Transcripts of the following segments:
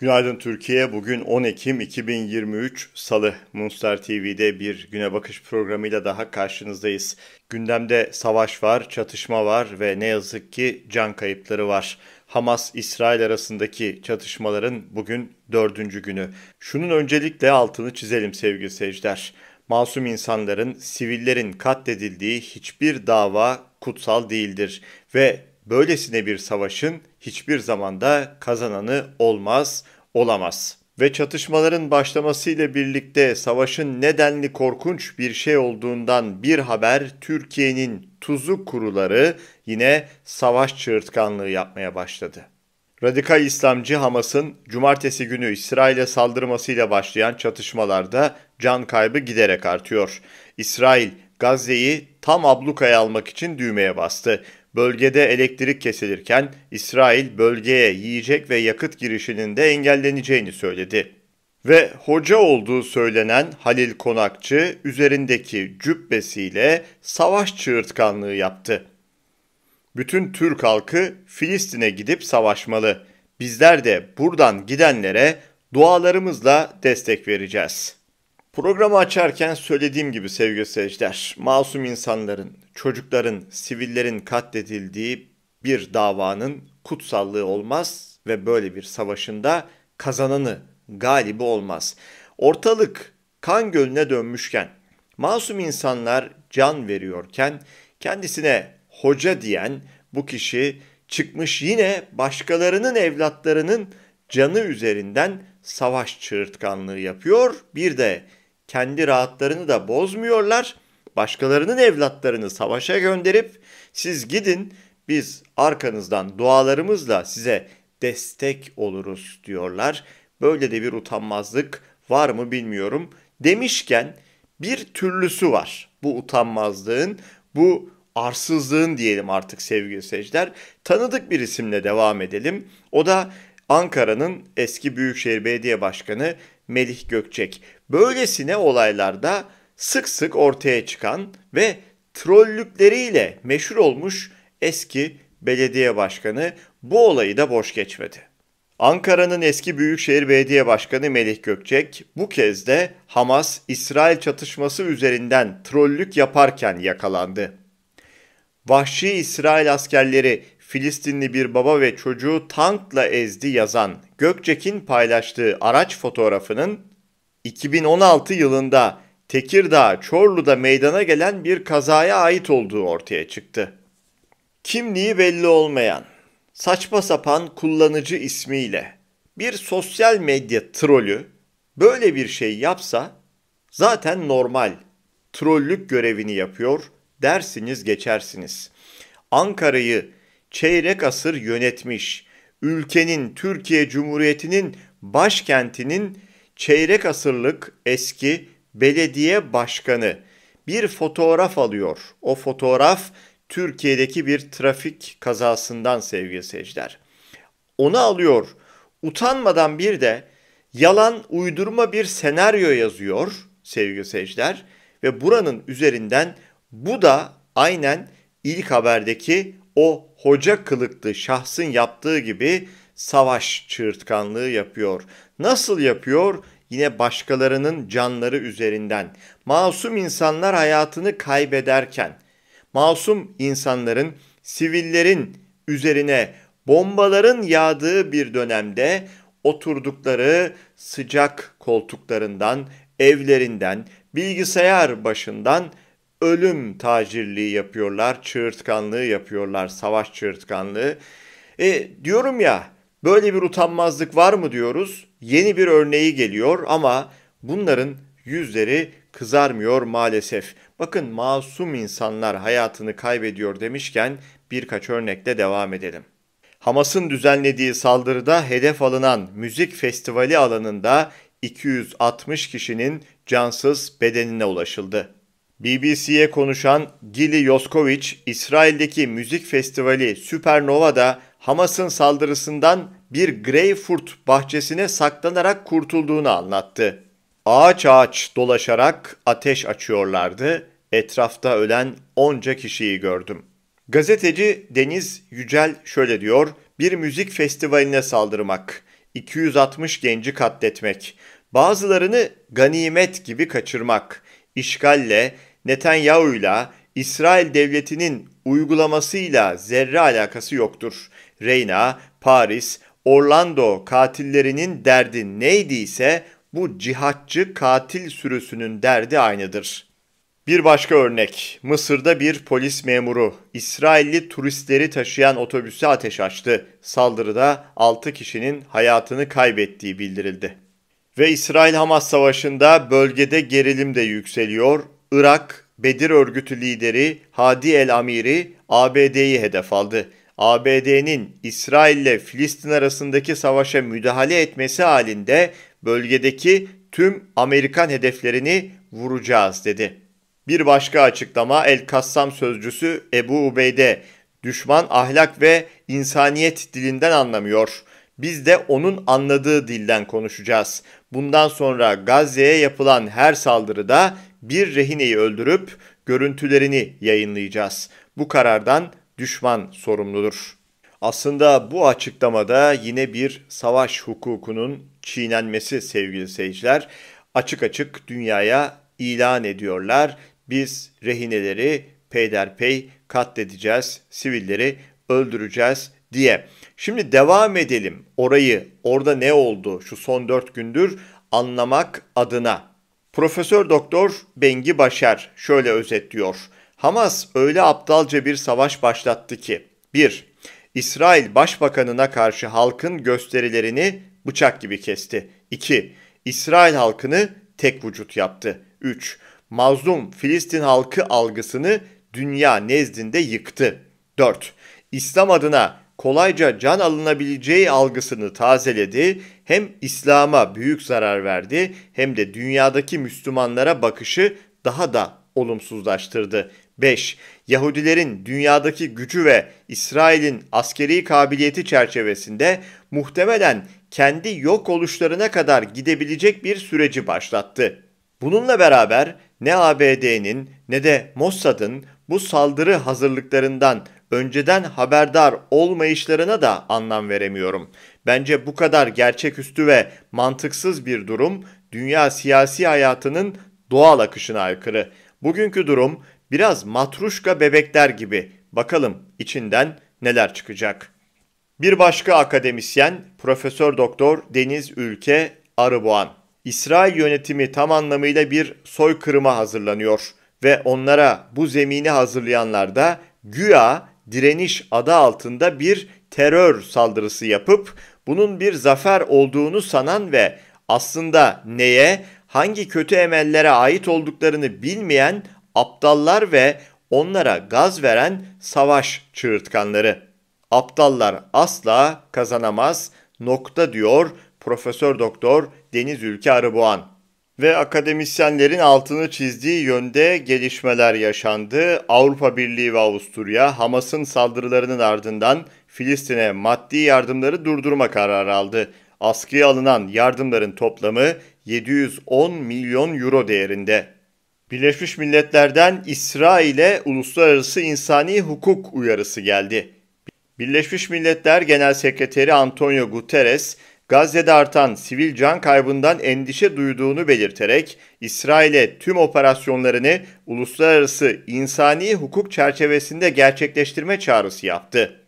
Günaydın Türkiye. Bugün 10 Ekim 2023 Salı. Munster TV'de bir güne bakış programıyla daha karşınızdayız. Gündemde savaş var, çatışma var ve ne yazık ki can kayıpları var. Hamas-İsrail arasındaki çatışmaların bugün dördüncü günü. Şunun öncelikle altını çizelim sevgili seyirciler. Masum insanların, sivillerin katledildiği hiçbir dava kutsal değildir ve böylesine bir savaşın hiçbir zamanda kazananı olmaz, olamaz. Ve çatışmaların başlamasıyla birlikte savaşın nedenli korkunç bir şey olduğundan bir haber Türkiye'nin tuzu kuruları yine savaş çığırtkanlığı yapmaya başladı. Radikal İslamcı Hamas'ın cumartesi günü İsrail'e saldırmasıyla başlayan çatışmalarda can kaybı giderek artıyor. İsrail Gazze'yi tam ablukaya almak için düğmeye bastı. Bölgede elektrik kesilirken İsrail bölgeye yiyecek ve yakıt girişinin de engelleneceğini söyledi. Ve hoca olduğu söylenen Halil Konakçı üzerindeki cübbesiyle savaş çığırtkanlığı yaptı. Bütün Türk halkı Filistin'e gidip savaşmalı. Bizler de buradan gidenlere dualarımızla destek vereceğiz.'' Programı açarken söylediğim gibi sevgili seyirciler, masum insanların, çocukların, sivillerin katledildiği bir davanın kutsallığı olmaz ve böyle bir savaşında kazananı, galibi olmaz. Ortalık kan gölüne dönmüşken, masum insanlar can veriyorken kendisine hoca diyen bu kişi çıkmış yine başkalarının evlatlarının canı üzerinden savaş çığırtkanlığı yapıyor. Bir de kendi rahatlarını da bozmuyorlar. Başkalarının evlatlarını savaşa gönderip siz gidin biz arkanızdan dualarımızla size destek oluruz diyorlar. Böyle de bir utanmazlık var mı bilmiyorum. Demişken bir türlüsü var bu utanmazlığın, bu arsızlığın diyelim artık sevgili seyirciler. Tanıdık bir isimle devam edelim. O da Ankara'nın eski Büyükşehir Belediye Başkanı Melih Gökçek. Böylesine olaylarda sık sık ortaya çıkan ve trollükleriyle meşhur olmuş eski belediye başkanı bu olayı da boş geçmedi. Ankara'nın eski Büyükşehir Belediye Başkanı Melih Gökçek bu kez de Hamas-İsrail çatışması üzerinden trollük yaparken yakalandı. Vahşi İsrail askerleri Filistinli bir baba ve çocuğu tankla ezdi yazan Gökçek'in paylaştığı araç fotoğrafının 2016 yılında Tekirdağ Çorlu'da meydana gelen bir kazaya ait olduğu ortaya çıktı. Kimliği belli olmayan, saçma sapan kullanıcı ismiyle bir sosyal medya trolü böyle bir şey yapsa zaten normal. Trollük görevini yapıyor, dersiniz geçersiniz. Ankara'yı çeyrek asır yönetmiş, ülkenin Türkiye Cumhuriyeti'nin başkentinin çeyrek asırlık eski belediye başkanı bir fotoğraf alıyor. O fotoğraf Türkiye'deki bir trafik kazasından sevgili seyirciler. Onu alıyor. Utanmadan bir de yalan uydurma bir senaryo yazıyor sevgili seyirciler ve buranın üzerinden bu da aynen ilk haberdeki o hoca kılıklı şahsın yaptığı gibi savaş çığırtkanlığı yapıyor. Nasıl yapıyor? Yine başkalarının canları üzerinden. Masum insanlar hayatını kaybederken, masum insanların, sivillerin üzerine bombaların yağdığı bir dönemde oturdukları sıcak koltuklarından, evlerinden, bilgisayar başından ölüm tacirliği yapıyorlar, çığırtkanlığı yapıyorlar, savaş çığırtkanlığı. E, diyorum ya böyle bir utanmazlık var mı diyoruz. Yeni bir örneği geliyor ama bunların yüzleri kızarmıyor maalesef. Bakın masum insanlar hayatını kaybediyor demişken birkaç örnekle devam edelim. Hamas'ın düzenlediği saldırıda hedef alınan müzik festivali alanında 260 kişinin cansız bedenine ulaşıldı. BBC'ye konuşan Gili Yoskovic, İsrail'deki müzik festivali Supernova'da Hamas'ın saldırısından bir greyfurt bahçesine saklanarak kurtulduğunu anlattı. Ağaç ağaç dolaşarak ateş açıyorlardı. Etrafta ölen onca kişiyi gördüm. Gazeteci Deniz Yücel şöyle diyor. Bir müzik festivaline saldırmak, 260 genci katletmek, bazılarını ganimet gibi kaçırmak, işgalle, Netanyahu'yla İsrail devletinin uygulamasıyla zerre alakası yoktur. Reyna, Paris, Orlando katillerinin derdi neydiyse bu cihatçı katil sürüsünün derdi aynıdır. Bir başka örnek. Mısır'da bir polis memuru İsrailli turistleri taşıyan otobüse ateş açtı. Saldırıda 6 kişinin hayatını kaybettiği bildirildi. Ve İsrail-Hamas savaşında bölgede gerilim de yükseliyor. Irak Bedir örgütü lideri Hadi el Amiri ABD'yi hedef aldı. ABD'nin İsrail ile Filistin arasındaki savaşa müdahale etmesi halinde bölgedeki tüm Amerikan hedeflerini vuracağız dedi. Bir başka açıklama El Kassam sözcüsü Ebu Ubeyde düşman ahlak ve insaniyet dilinden anlamıyor. Biz de onun anladığı dilden konuşacağız. Bundan sonra Gazze'ye yapılan her saldırıda bir rehineyi öldürüp görüntülerini yayınlayacağız. Bu karardan düşman sorumludur. Aslında bu açıklamada yine bir savaş hukukunun çiğnenmesi sevgili seyirciler. Açık açık dünyaya ilan ediyorlar. Biz rehineleri peyderpey katledeceğiz, sivilleri öldüreceğiz diye. Şimdi devam edelim orayı, orada ne oldu şu son dört gündür anlamak adına. Profesör Doktor Bengi Başer şöyle özetliyor. Hamas öyle aptalca bir savaş başlattı ki 1. İsrail Başbakanına karşı halkın gösterilerini bıçak gibi kesti. 2. İsrail halkını tek vücut yaptı. 3. Mazlum Filistin halkı algısını dünya nezdinde yıktı. 4. İslam adına kolayca can alınabileceği algısını tazeledi, hem İslam'a büyük zarar verdi hem de dünyadaki Müslümanlara bakışı daha da olumsuzlaştırdı. 5. Yahudilerin dünyadaki gücü ve İsrail'in askeri kabiliyeti çerçevesinde muhtemelen kendi yok oluşlarına kadar gidebilecek bir süreci başlattı. Bununla beraber ne ABD'nin ne de Mossad'ın bu saldırı hazırlıklarından önceden haberdar olmayışlarına da anlam veremiyorum. Bence bu kadar gerçeküstü ve mantıksız bir durum dünya siyasi hayatının doğal akışına aykırı. Bugünkü durum biraz matruşka bebekler gibi. Bakalım içinden neler çıkacak. Bir başka akademisyen Profesör Doktor Deniz Ülke Arıboğan. İsrail yönetimi tam anlamıyla bir soykırıma hazırlanıyor ve onlara bu zemini hazırlayanlar da güya direniş adı altında bir terör saldırısı yapıp bunun bir zafer olduğunu sanan ve aslında neye, hangi kötü emellere ait olduklarını bilmeyen aptallar ve onlara gaz veren savaş çığırtkanları. Aptallar asla kazanamaz nokta diyor Profesör Doktor Deniz Ülke Arıboğan ve akademisyenlerin altını çizdiği yönde gelişmeler yaşandı. Avrupa Birliği ve Avusturya Hamas'ın saldırılarının ardından Filistin'e maddi yardımları durdurma kararı aldı. Askıya alınan yardımların toplamı 710 milyon euro değerinde. Birleşmiş Milletler'den İsrail'e uluslararası insani hukuk uyarısı geldi. Birleşmiş Milletler Genel Sekreteri Antonio Guterres, Gazze'de artan sivil can kaybından endişe duyduğunu belirterek İsrail'e tüm operasyonlarını uluslararası insani hukuk çerçevesinde gerçekleştirme çağrısı yaptı.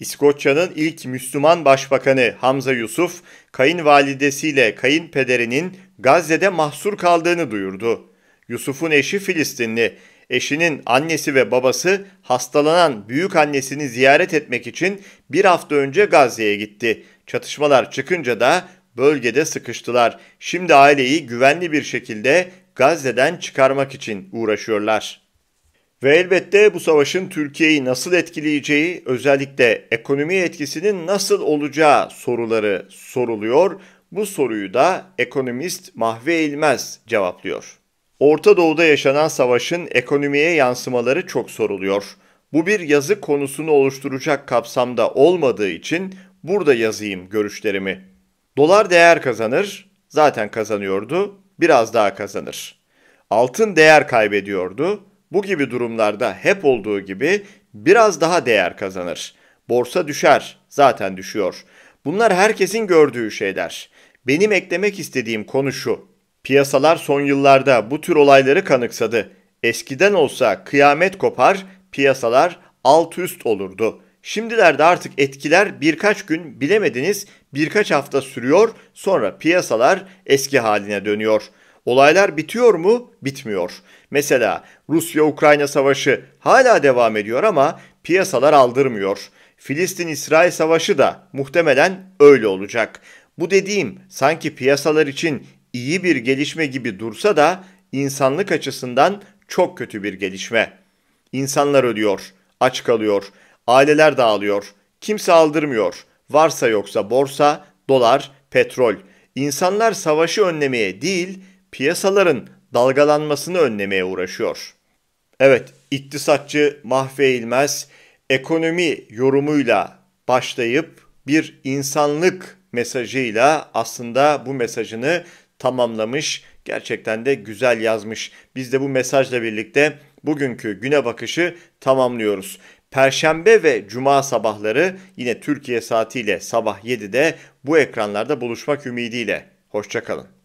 İskoçya'nın ilk Müslüman Başbakanı Hamza Yusuf, kayınvalidesiyle kayınpederinin Gazze'de mahsur kaldığını duyurdu. Yusuf'un eşi Filistinli, eşinin annesi ve babası hastalanan büyük annesini ziyaret etmek için bir hafta önce Gazze'ye gitti. Çatışmalar çıkınca da bölgede sıkıştılar. Şimdi aileyi güvenli bir şekilde Gazze'den çıkarmak için uğraşıyorlar. Ve elbette bu savaşın Türkiye'yi nasıl etkileyeceği, özellikle ekonomi etkisinin nasıl olacağı soruları soruluyor. Bu soruyu da ekonomist Mahve Eğilmez cevaplıyor. Orta Doğu'da yaşanan savaşın ekonomiye yansımaları çok soruluyor. Bu bir yazı konusunu oluşturacak kapsamda olmadığı için burada yazayım görüşlerimi. Dolar değer kazanır, zaten kazanıyordu, biraz daha kazanır. Altın değer kaybediyordu. Bu gibi durumlarda hep olduğu gibi biraz daha değer kazanır. Borsa düşer, zaten düşüyor. Bunlar herkesin gördüğü şeyler. Benim eklemek istediğim konu şu. Piyasalar son yıllarda bu tür olayları kanıksadı. Eskiden olsa kıyamet kopar, piyasalar alt üst olurdu. Şimdilerde artık etkiler birkaç gün bilemediniz birkaç hafta sürüyor sonra piyasalar eski haline dönüyor. Olaylar bitiyor mu? Bitmiyor. Mesela Rusya-Ukrayna savaşı hala devam ediyor ama piyasalar aldırmıyor. Filistin-İsrail savaşı da muhtemelen öyle olacak. Bu dediğim sanki piyasalar için iyi bir gelişme gibi dursa da insanlık açısından çok kötü bir gelişme. İnsanlar ölüyor, aç kalıyor, Aileler dağılıyor. Kimse aldırmıyor. Varsa yoksa borsa, dolar, petrol. İnsanlar savaşı önlemeye değil, piyasaların dalgalanmasını önlemeye uğraşıyor. Evet, iktisatçı Mahve İlmez ekonomi yorumuyla başlayıp bir insanlık mesajıyla aslında bu mesajını tamamlamış. Gerçekten de güzel yazmış. Biz de bu mesajla birlikte bugünkü güne bakışı tamamlıyoruz. Perşembe ve Cuma sabahları yine Türkiye saatiyle sabah 7'de bu ekranlarda buluşmak ümidiyle. Hoşçakalın.